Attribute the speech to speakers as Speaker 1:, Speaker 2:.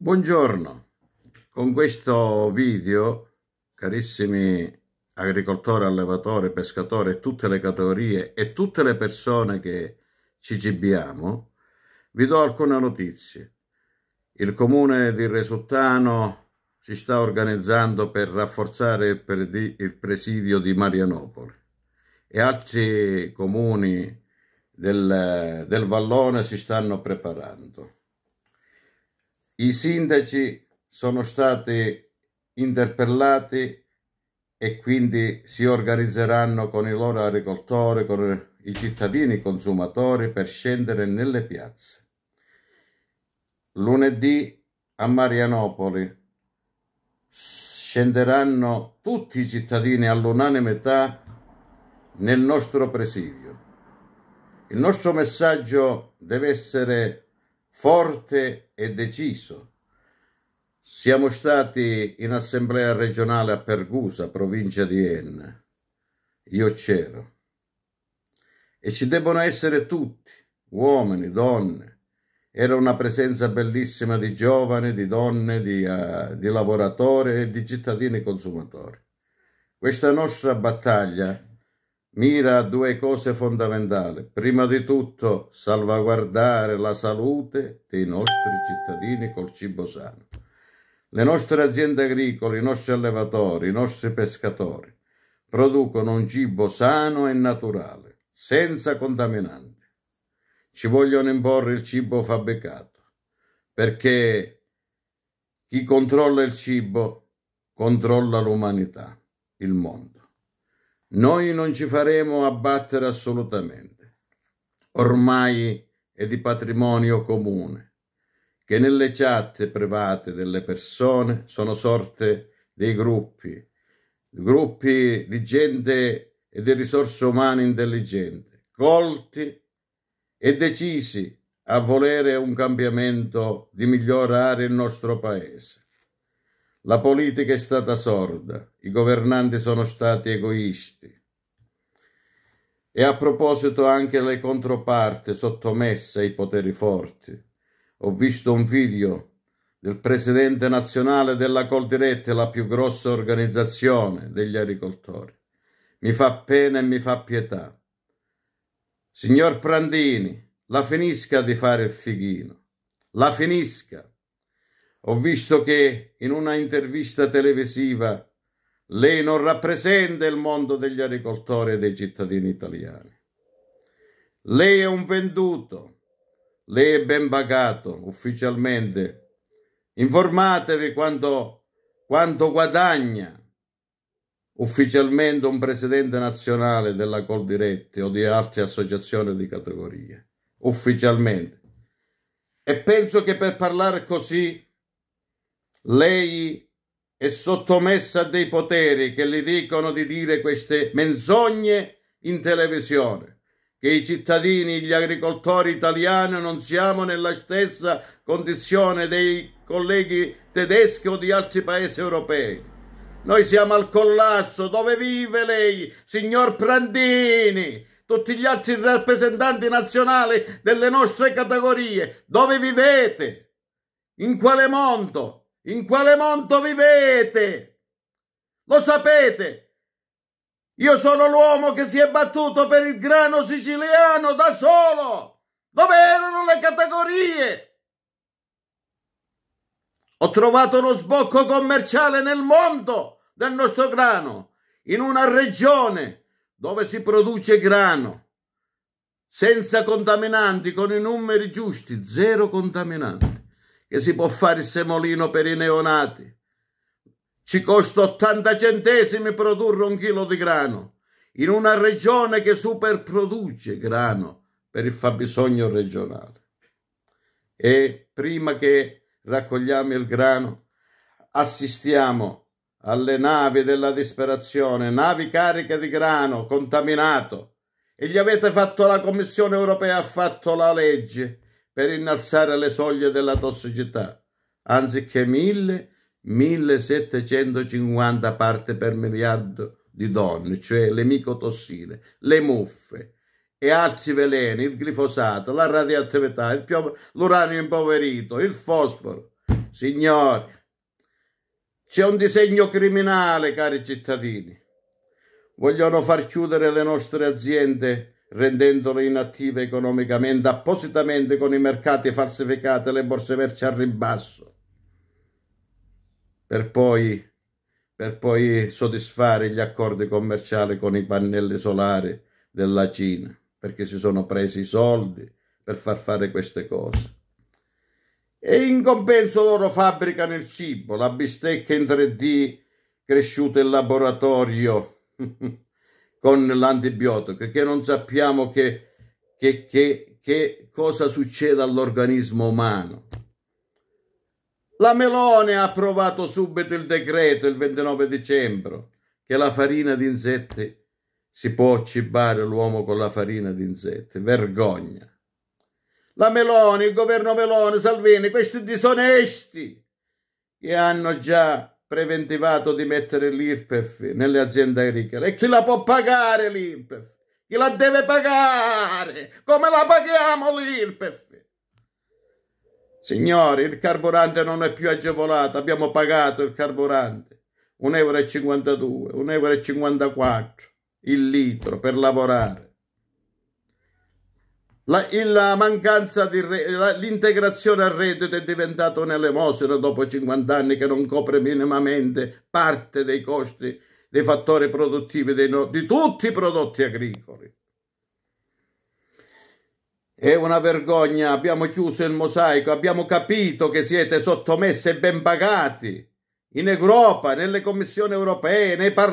Speaker 1: Buongiorno, con questo video, carissimi agricoltori, allevatori, pescatori, tutte le categorie e tutte le persone che ci cibiamo, vi do alcune notizie. Il comune di Resuttano si sta organizzando per rafforzare il presidio di Marianopoli e altri comuni del, del Vallone si stanno preparando i sindaci sono stati interpellati e quindi si organizzeranno con i loro agricoltori, con i cittadini, i consumatori per scendere nelle piazze. Lunedì a Marianopoli scenderanno tutti i cittadini all'unanimità nel nostro presidio. Il nostro messaggio deve essere forte e deciso. Siamo stati in assemblea regionale a Pergusa, provincia di Enna. Io c'ero. E ci debbono essere tutti, uomini, donne. Era una presenza bellissima di giovani, di donne, di, uh, di lavoratori e di cittadini consumatori. Questa nostra battaglia mira a due cose fondamentali. Prima di tutto salvaguardare la salute dei nostri cittadini col cibo sano. Le nostre aziende agricole, i nostri allevatori, i nostri pescatori producono un cibo sano e naturale, senza contaminanti. Ci vogliono imporre il cibo fabbricato, perché chi controlla il cibo controlla l'umanità, il mondo. Noi non ci faremo abbattere assolutamente. Ormai è di patrimonio comune che nelle chat private delle persone sono sorte dei gruppi, gruppi di gente e di risorse umane intelligenti, colti e decisi a volere un cambiamento di migliorare il nostro paese. La politica è stata sorda, i governanti sono stati egoisti. E a proposito anche le controparte sottomesse ai poteri forti. Ho visto un video del presidente nazionale della Coldirette, la più grossa organizzazione degli agricoltori. Mi fa pena e mi fa pietà. Signor Prandini, la finisca di fare il fighino. La finisca. Ho visto che in una intervista televisiva lei non rappresenta il mondo degli agricoltori e dei cittadini italiani. Lei è un venduto, lei è ben pagato ufficialmente. Informatevi quanto, quanto guadagna ufficialmente un presidente nazionale della Col Diretti o di altre associazioni di categoria, ufficialmente. E penso che per parlare così lei è sottomessa a dei poteri che le dicono di dire queste menzogne in televisione, che i cittadini, gli agricoltori italiani non siamo nella stessa condizione dei colleghi tedeschi o di altri paesi europei. Noi siamo al collasso, dove vive lei, signor Prandini? Tutti gli altri rappresentanti nazionali delle nostre categorie, dove vivete? In quale mondo? In quale mondo vivete? Lo sapete? Io sono l'uomo che si è battuto per il grano siciliano da solo. Dove erano le categorie? Ho trovato uno sbocco commerciale nel mondo del nostro grano, in una regione dove si produce grano senza contaminanti, con i numeri giusti, zero contaminanti che si può fare il semolino per i neonati. Ci costa 80 centesimi produrre un chilo di grano in una regione che superproduce grano per il fabbisogno regionale. E prima che raccogliamo il grano, assistiamo alle navi della disperazione, navi cariche di grano contaminato. E gli avete fatto la Commissione europea, ha fatto la legge per innalzare le soglie della tossicità, anziché 1000, 1750 parti per miliardo di donne, cioè le micotossine, le muffe e altri veleni, il glifosato, la radioattività, l'uranio impoverito, il fosforo. Signori, c'è un disegno criminale, cari cittadini. Vogliono far chiudere le nostre aziende rendendole inattive economicamente appositamente con i mercati falsificati e le borse merci al ribasso, per poi, per poi soddisfare gli accordi commerciali con i pannelli solari della Cina, perché si sono presi i soldi per far fare queste cose. E in compenso loro fabbricano il cibo, la bistecca in 3D cresciuta in laboratorio. con l'antibiotico, che non sappiamo che, che, che, che cosa succede all'organismo umano. La Melone ha approvato subito il decreto il 29 dicembre che la farina di insetti si può cibare l'uomo con la farina di insetti. Vergogna. La Meloni, il governo Meloni, Salvini, questi disonesti che hanno già preventivato di mettere l'IRPEF nelle aziende agricole. E chi la può pagare l'IRPEF? Chi la deve pagare? Come la paghiamo l'IRPEF? Signori, il carburante non è più agevolato, abbiamo pagato il carburante 1,52 euro, 1,54 euro il litro per lavorare. La, mancanza di l'integrazione al reddito è diventata un'elemosina dopo 50 anni che non copre minimamente parte dei costi dei fattori produttivi dei no, di tutti i prodotti agricoli. È una vergogna, abbiamo chiuso il mosaico, abbiamo capito che siete sottomessi e ben pagati in Europa, nelle commissioni europee, nei parlamenti.